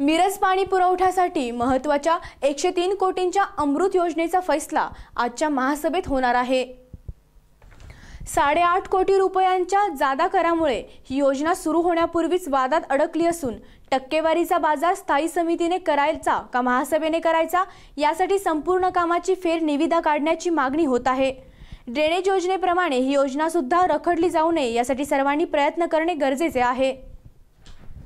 मिरज पाणी पुरवठ्यासाठी महत्त्वाच्या एकशे तीन कोटींच्या अमृत योजनेचा फैसला आजच्या महासभेत होणार आहे साडेआठ कोटी रुपयांच्या जादा करामुळे ही योजना सुरू होण्यापूर्वीच वादात अडकली असून टक्केवारीचा बाजार स्थायी समितीने करायचा का महासभेने करायचा यासाठी संपूर्ण कामाची फेर निविदा काढण्याची मागणी होत आहे ड्रेनेज योजनेप्रमाणे ही योजना सुद्धा रखडली जाऊ नये यासाठी सर्वांनी प्रयत्न करणे गरजेचे आहे